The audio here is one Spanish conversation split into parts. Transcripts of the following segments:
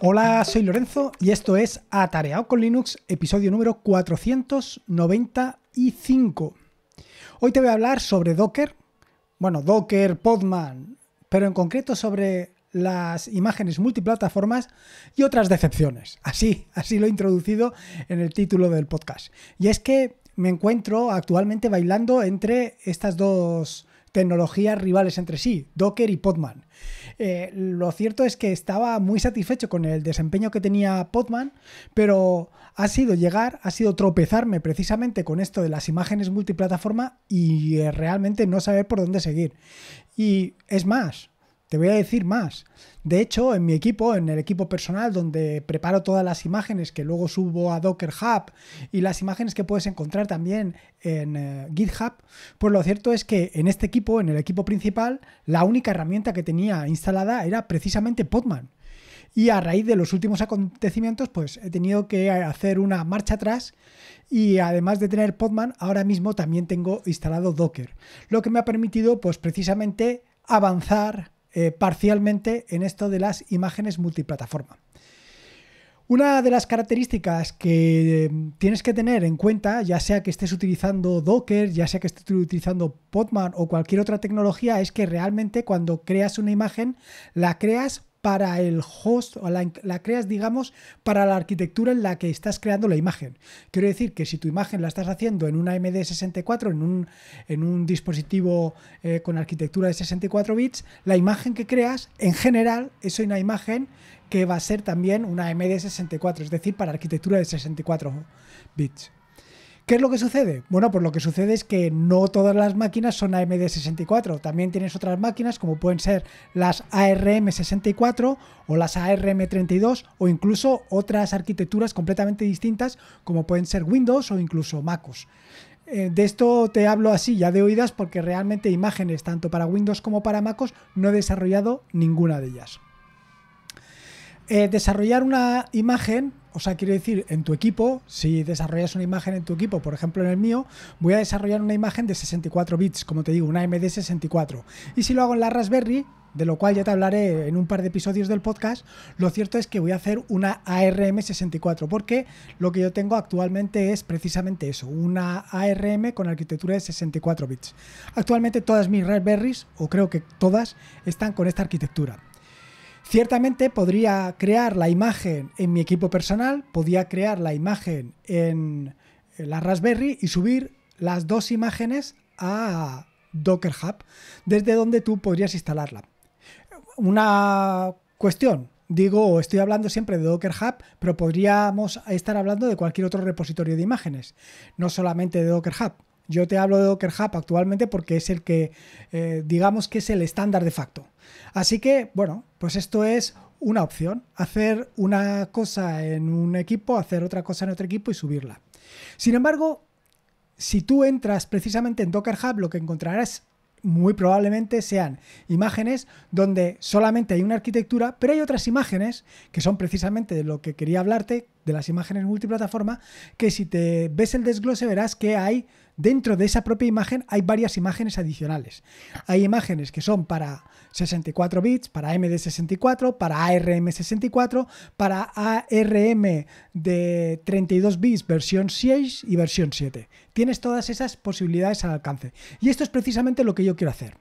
Hola, soy Lorenzo y esto es Atareado con Linux, episodio número 495. Hoy te voy a hablar sobre Docker, bueno, Docker, Podman, pero en concreto sobre las imágenes multiplataformas y otras decepciones. Así, así lo he introducido en el título del podcast. Y es que me encuentro actualmente bailando entre estas dos tecnologías rivales entre sí, Docker y Podman. Eh, lo cierto es que estaba muy satisfecho con el desempeño que tenía Potman, pero ha sido llegar, ha sido tropezarme precisamente con esto de las imágenes multiplataforma y eh, realmente no saber por dónde seguir. Y es más, te voy a decir más. De hecho, en mi equipo, en el equipo personal, donde preparo todas las imágenes que luego subo a Docker Hub y las imágenes que puedes encontrar también en eh, GitHub, pues lo cierto es que en este equipo, en el equipo principal, la única herramienta que tenía instalada era precisamente Podman. Y a raíz de los últimos acontecimientos, pues he tenido que hacer una marcha atrás y además de tener Podman, ahora mismo también tengo instalado Docker, lo que me ha permitido pues precisamente avanzar eh, parcialmente en esto de las imágenes multiplataforma. Una de las características que eh, tienes que tener en cuenta, ya sea que estés utilizando Docker, ya sea que estés utilizando Podman o cualquier otra tecnología, es que realmente cuando creas una imagen, la creas para el host, o la, creas, digamos, para la arquitectura en la que estás creando la imagen. Quiero decir que si tu imagen la estás haciendo en una MD64, en un, en un dispositivo eh, con arquitectura de 64 bits, la imagen que creas, en general, es una imagen que va a ser también una MD64, es decir, para arquitectura de 64 bits. ¿Qué es lo que sucede? Bueno, pues lo que sucede es que no todas las máquinas son AMD64. También tienes otras máquinas como pueden ser las ARM64 o las ARM32 o incluso otras arquitecturas completamente distintas como pueden ser Windows o incluso MacOS. Eh, de esto te hablo así ya de oídas porque realmente imágenes tanto para Windows como para MacOS no he desarrollado ninguna de ellas. Eh, desarrollar una imagen, o sea, quiero decir, en tu equipo, si desarrollas una imagen en tu equipo, por ejemplo en el mío, voy a desarrollar una imagen de 64 bits, como te digo, una MD64. Y si lo hago en la Raspberry, de lo cual ya te hablaré en un par de episodios del podcast, lo cierto es que voy a hacer una ARM64, porque lo que yo tengo actualmente es precisamente eso, una ARM con arquitectura de 64 bits. Actualmente todas mis Raspberries, o creo que todas, están con esta arquitectura. Ciertamente podría crear la imagen en mi equipo personal, podría crear la imagen en la Raspberry y subir las dos imágenes a Docker Hub, desde donde tú podrías instalarla. Una cuestión, digo, estoy hablando siempre de Docker Hub, pero podríamos estar hablando de cualquier otro repositorio de imágenes, no solamente de Docker Hub. Yo te hablo de Docker Hub actualmente porque es el que, eh, digamos que es el estándar de facto. Así que, bueno, pues esto es una opción, hacer una cosa en un equipo, hacer otra cosa en otro equipo y subirla. Sin embargo, si tú entras precisamente en Docker Hub, lo que encontrarás muy probablemente sean imágenes donde solamente hay una arquitectura, pero hay otras imágenes que son precisamente de lo que quería hablarte, de las imágenes multiplataforma, que si te ves el desglose verás que hay dentro de esa propia imagen hay varias imágenes adicionales. Hay imágenes que son para 64 bits, para MD64, para ARM64, para ARM de 32 bits versión 6 y versión 7. Tienes todas esas posibilidades al alcance. Y esto es precisamente lo que yo quiero hacer.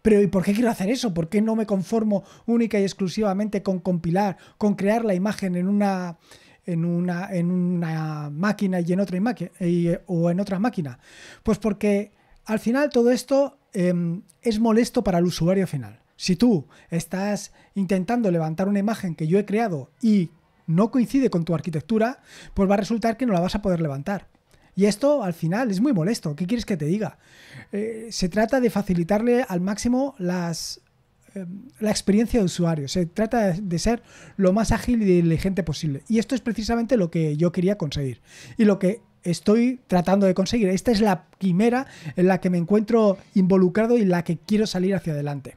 Pero ¿y por qué quiero hacer eso? ¿Por qué no me conformo única y exclusivamente con compilar, con crear la imagen en una en una, en una máquina y en otra máquina, eh, o en otra máquina? Pues porque al final todo esto em, es molesto para el usuario final. Si tú estás intentando levantar una imagen que yo he creado y no coincide con tu arquitectura, pues va a resultar que no la vas a poder levantar. Y esto al final es muy molesto. ¿Qué quieres que te diga? Eh, se trata de facilitarle al máximo las, Em, la experiencia de usuario. Se trata de ser lo más ágil y diligente posible. Y esto es precisamente lo que yo quería conseguir. Y lo que estoy tratando de conseguir. Esta es la quimera en la que me encuentro involucrado y en la que quiero salir hacia adelante.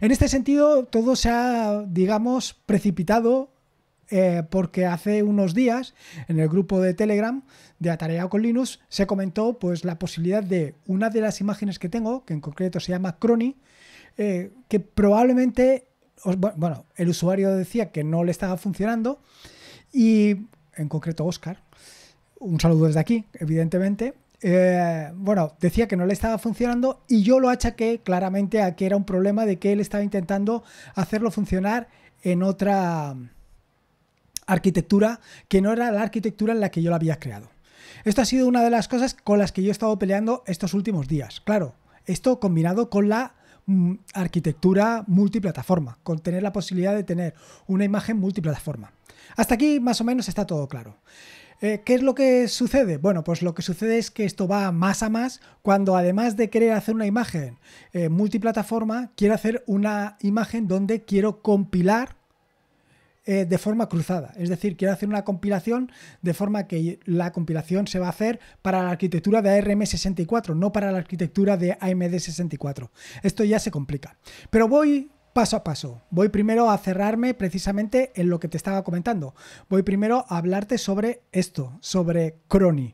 En este sentido, todo se ha, digamos, precipitado eh, porque hace unos días en el grupo de Telegram de Atareado con Linux se comentó pues la posibilidad de una de las imágenes que tengo, que en concreto se llama Crony, eh, que probablemente, bueno, el usuario decía que no le estaba funcionando y en concreto Oscar, un saludo desde aquí, evidentemente, eh, bueno, decía que no le estaba funcionando y yo lo achaqué claramente a que era un problema de que él estaba intentando hacerlo funcionar en otra arquitectura que no era la arquitectura en la que yo lo había creado. Esto ha sido una de las cosas con las que yo he estado peleando estos últimos días. Claro, esto combinado con la Mm, arquitectura multiplataforma, con tener la posibilidad de tener una imagen multiplataforma. Hasta aquí más o menos está todo claro. Eh, ¿Qué es lo que sucede? Bueno, pues lo que sucede es que esto va más a más cuando además de querer hacer una imagen eh, multiplataforma, quiero hacer una imagen donde quiero compilar eh, de forma cruzada. Es decir, quiero hacer una compilación de forma que la compilación se va a hacer para la arquitectura de ARM64, no para la arquitectura de AMD64. Esto ya se complica. Pero voy paso a paso. Voy primero a cerrarme precisamente en lo que te estaba comentando. Voy primero a hablarte sobre esto, sobre Crony.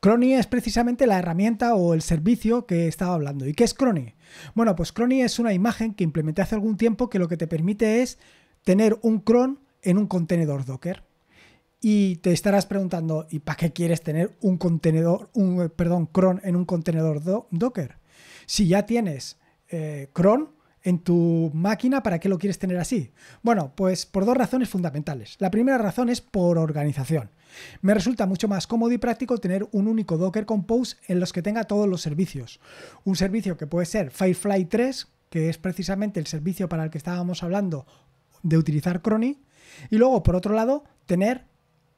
Crony es precisamente la herramienta o el servicio que estaba hablando. ¿Y qué es Crony? Bueno, pues Crony es una imagen que implementé hace algún tiempo que lo que te permite es tener un cron en un contenedor Docker. Y te estarás preguntando, ¿y para qué quieres tener un contenedor, un, eh, perdón, cron en un contenedor Docker? Si ya tienes eh, cron en tu máquina, ¿para qué lo quieres tener así? Bueno, pues por dos razones fundamentales. La primera razón es por organización. Me resulta mucho más cómodo y práctico tener un único Docker Compose en los que tenga todos los servicios. Un servicio que puede ser Firefly 3, que es precisamente el servicio para el que estábamos hablando de utilizar Crony, y luego, por otro lado, tener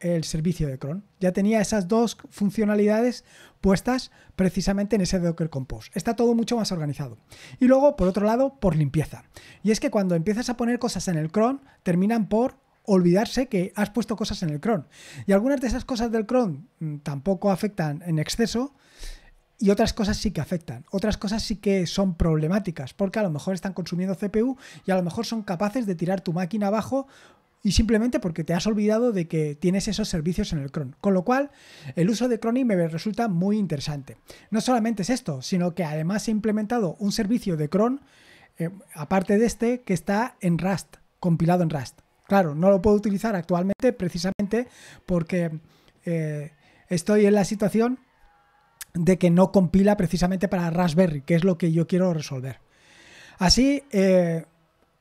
el servicio de cron. Ya tenía esas dos funcionalidades puestas precisamente en ese Docker Compose. Está todo mucho más organizado. Y luego, por otro lado, por limpieza. Y es que cuando empiezas a poner cosas en el cron, terminan por olvidarse que has puesto cosas en el cron. Y algunas de esas cosas del cron mm, tampoco afectan en exceso, y otras cosas sí que afectan, otras cosas sí que son problemáticas, porque a lo mejor están consumiendo CPU y a lo mejor son capaces de tirar tu máquina abajo y simplemente porque te has olvidado de que tienes esos servicios en el cron. Con lo cual, el uso de Crony me resulta muy interesante. No solamente es esto, sino que además he implementado un servicio de cron, eh, aparte de este, que está en Rust, compilado en Rust. Claro, no lo puedo utilizar actualmente precisamente porque eh, estoy en la situación de que no compila precisamente para Raspberry, que es lo que yo quiero resolver. Así, eh,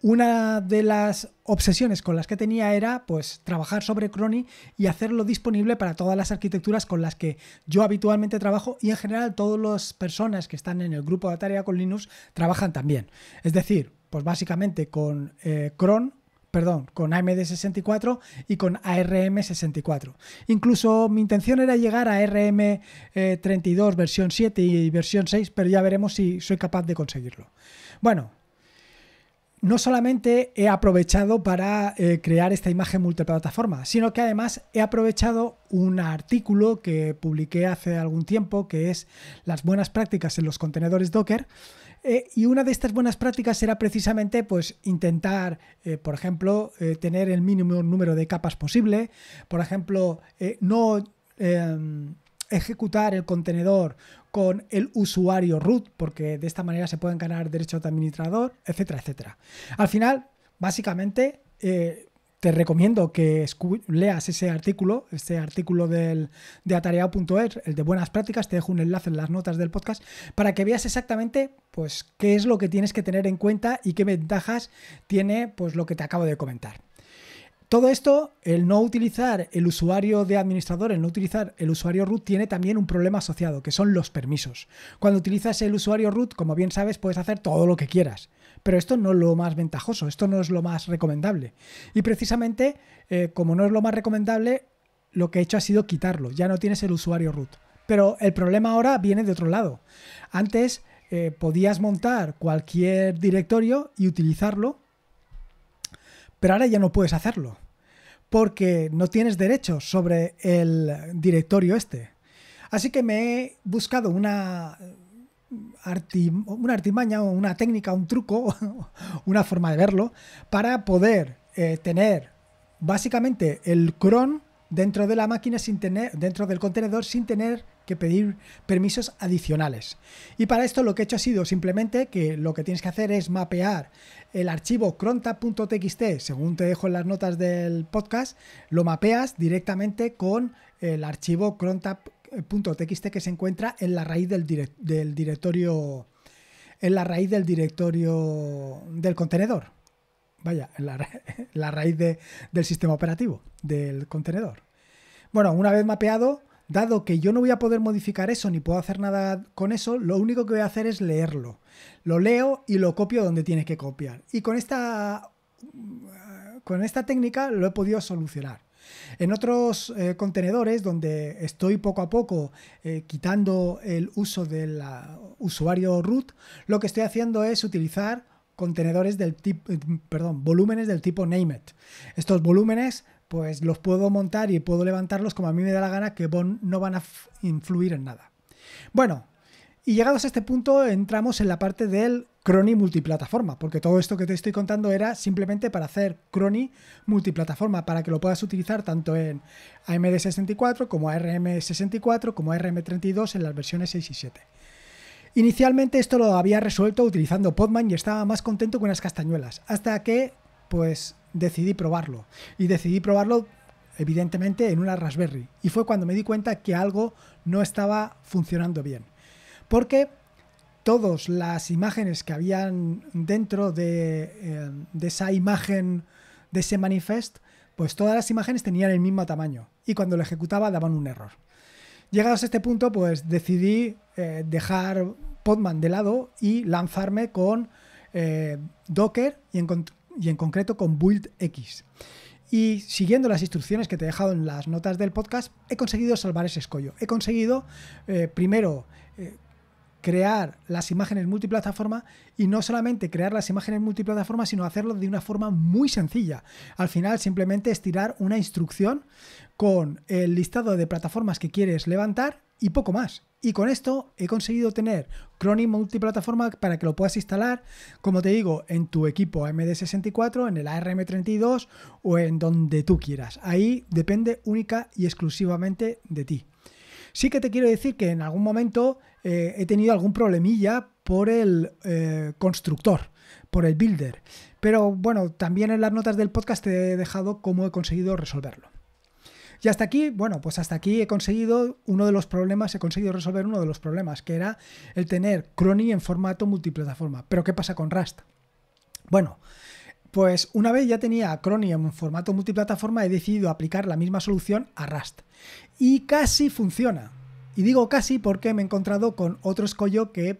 una de las obsesiones con las que tenía era pues trabajar sobre Crony y hacerlo disponible para todas las arquitecturas con las que yo habitualmente trabajo y en general todas las personas que están en el grupo de tarea con Linux trabajan también. Es decir, pues básicamente con eh, Cron, perdón, con AMD64 y con ARM64. Incluso mi intención era llegar a RM32 eh, versión 7 y versión 6, pero ya veremos si soy capaz de conseguirlo. Bueno, no solamente he aprovechado para eh, crear esta imagen multiplataforma, sino que además he aprovechado un artículo que publiqué hace algún tiempo, que es las buenas prácticas en los contenedores Docker. Eh, y una de estas buenas prácticas era precisamente pues, intentar, eh, por ejemplo, tener el mínimo número de capas posible, por ejemplo, no em, ejecutar el contenedor con el usuario root, porque de esta manera se pueden ganar derechos de administrador, etcétera, etcétera. Al final, básicamente, eh, te recomiendo que leas ese artículo, este artículo del, de atareado.es, el de buenas prácticas, te dejo un enlace en las notas del podcast, para que veas exactamente pues, qué es lo que tienes que tener en cuenta y qué ventajas tiene pues, lo que te acabo de comentar. Todo esto, el no utilizar el usuario de administrador, el no utilizar el usuario root, tiene también un problema asociado, que son los permisos. Cuando utilizas el usuario root, como bien sabes, puedes hacer todo lo que quieras. Pero esto no es lo más ventajoso, esto no es lo más recomendable. Y precisamente, eh, como no es lo más recomendable, lo que he hecho ha sido quitarlo. Ya no tienes el usuario root. Pero el problema ahora viene de otro lado. Antes eh, podías montar cualquier directorio y utilizarlo pero ahora ya no puedes hacerlo, porque no tienes derecho sobre el directorio este. Así que me he buscado una, mm, artimaña o una técnica, un truco, una forma de verlo, para poder eh, tener básicamente el cron dentro de la máquina sin tener dentro del contenedor sin tener que pedir permisos adicionales. Y para esto lo que he hecho ha sido simplemente que lo que tienes que hacer es mapear el archivo crontab.txt según te dejo en las notas del podcast, lo mapeas directamente con el archivo crontab.txt que se encuentra en la raíz del, del directorio en la raíz del directorio del contenedor. Vaya, en la, raíz del sistema operativo, del contenedor. Bueno, una vez mapeado, Dado que yo no voy a poder modificar eso ni puedo hacer nada con eso, lo único que voy a hacer es leerlo. Lo leo y lo copio donde tiene que copiar. Y con esta, mm, con esta técnica lo he podido solucionar. En otros eh, contenedores donde estoy poco a poco eh, quitando el uso del usuario root, lo que estoy haciendo es utilizar contenedores del tipo, eh, perdón, volúmenes del tipo named. Estos volúmenes pues los puedo montar y puedo levantarlos como a mí me da la gana, que no van a influir en nada. Bueno, y llegados a este punto entramos en la parte del crony multiplataforma, porque todo esto que te estoy contando era simplemente para hacer crony multiplataforma, para que lo puedas utilizar tanto en AMD64 como ARM64 como ARM32 en las versiones 6 y 7. Inicialmente esto lo había resuelto utilizando Podman y estaba más contento con las castañuelas, hasta que pues decidí probarlo. Y decidí probarlo evidentemente en una Raspberry. Y fue cuando me di cuenta que algo no estaba funcionando bien. Porque todas las imágenes que habían dentro eh, de, esa imagen, de ese manifest, pues todas las imágenes tenían el mismo tamaño. Y cuando lo ejecutaba daban un error. Llegados a este punto, pues decidí eh, dejar Podman de lado y lanzarme con eh, Docker y y en concreto con X Y siguiendo las instrucciones que te he dejado en las notas del podcast, he conseguido salvar ese escollo. He conseguido, eh, primero, eh, crear las imágenes multiplataforma y no solamente crear las imágenes multiplataforma, sino hacerlo de una forma muy sencilla. Al final simplemente estirar una instrucción con el listado de plataformas que quieres levantar y poco más. Y con esto he conseguido tener Chrony multiplataforma para que lo puedas instalar, como te digo, en tu equipo AMD64, en el ARM32 o en donde tú quieras. Ahí depende única y exclusivamente de ti. Sí que te quiero decir que en algún momento eh, he tenido algún problemilla por el eh, constructor, por el builder. Pero bueno, también en las notas del podcast te he dejado cómo he conseguido resolverlo. Y hasta aquí, bueno, pues hasta aquí he conseguido uno de los problemas, he conseguido resolver uno de los problemas, que era el tener Crony en formato multiplataforma. Pero ¿qué pasa con Rust? Bueno, pues una vez ya tenía Crony en formato multiplataforma, he decidido aplicar la misma solución a Rust. Y casi funciona. Y digo casi porque me he encontrado con otro escollo que,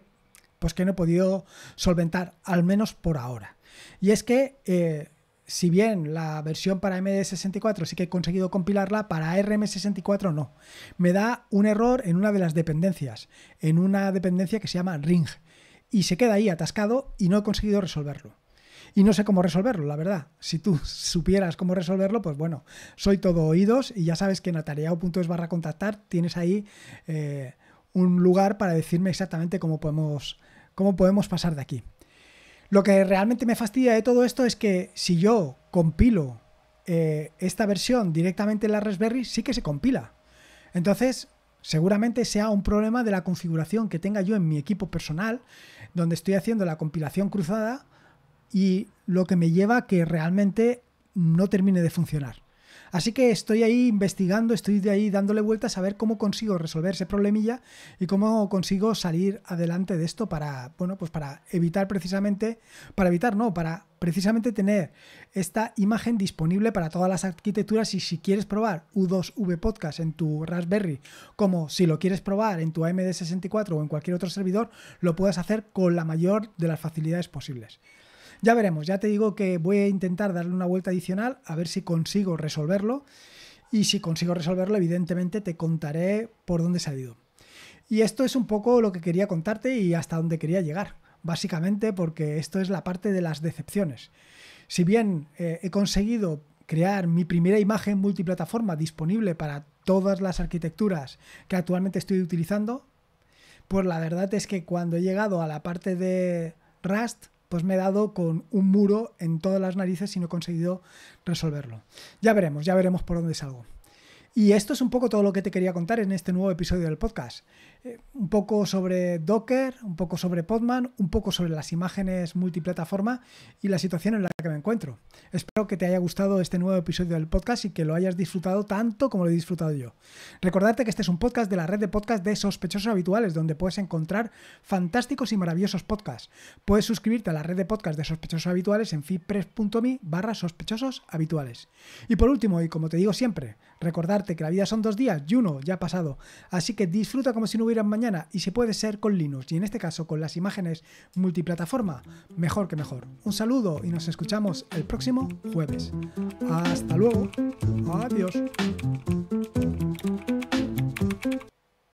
pues que no he podido solventar, al menos por ahora. Y es que eh, si bien la versión para MD64 sí que he conseguido compilarla, para RM64 no. Me da un error en una de las dependencias, en una dependencia que se llama Ring, y se queda ahí atascado y no he conseguido resolverlo. Y no sé cómo resolverlo, la verdad. Si tú supieras cómo resolverlo, pues bueno, soy todo oídos y ya sabes que en atareado.es barra contactar tienes ahí eh, un lugar para decirme exactamente cómo podemos, cómo podemos pasar de aquí. Lo que realmente me fastidia de todo esto es que si yo compilo eh, esta versión directamente en la Raspberry, sí que se compila. Entonces, seguramente sea un problema de la configuración que tenga yo en mi equipo personal, donde estoy haciendo la compilación cruzada y lo que me lleva a que realmente no termine de funcionar. Así que estoy ahí investigando, estoy de ahí dándole vueltas a ver cómo consigo resolver ese problemilla y cómo consigo salir adelante de esto para, bueno, pues para evitar precisamente, para evitar, no, para precisamente tener esta imagen disponible para todas las arquitecturas y si quieres probar U2V Podcast en tu Raspberry, como si lo quieres probar en tu AMD 64 o en cualquier otro servidor, lo puedas hacer con la mayor de las facilidades posibles. Ya veremos, ya te digo que voy a intentar darle una vuelta adicional a ver si consigo resolverlo. Y si consigo resolverlo, evidentemente te contaré por dónde se ha ido. Y esto es un poco lo que quería contarte y hasta dónde quería llegar, básicamente porque esto es la parte de las decepciones. Si bien eh, he conseguido crear mi primera imagen multiplataforma disponible para todas las arquitecturas que actualmente estoy utilizando, pues la verdad es que cuando he llegado a la parte de Rust, pues me he dado con un muro en todas las narices y no he conseguido resolverlo. Ya veremos, ya veremos por dónde salgo. Y esto es un poco todo lo que te quería contar en este nuevo episodio del podcast. Eh, un poco sobre Docker, un poco sobre Podman, un poco sobre las imágenes multiplataforma y la situación en la que me encuentro. Espero que te haya gustado este nuevo episodio del podcast y que lo hayas disfrutado tanto como lo he disfrutado yo. Recordarte que este es un podcast de la red de podcast de sospechosos habituales, donde puedes encontrar fantásticos y maravillosos podcasts. Puedes suscribirte a la red de podcast de sospechosos habituales en fitpress.me barra sospechosos habituales. Y por último, y como te digo siempre, recordarte que la vida son dos días y uno ya ha pasado, así que disfruta como si no hubiera mañana y se puede ser con Linux y en este caso con las imágenes multiplataforma, mejor que mejor. Un saludo y nos escuchamos el próximo jueves. Hasta luego. Adiós.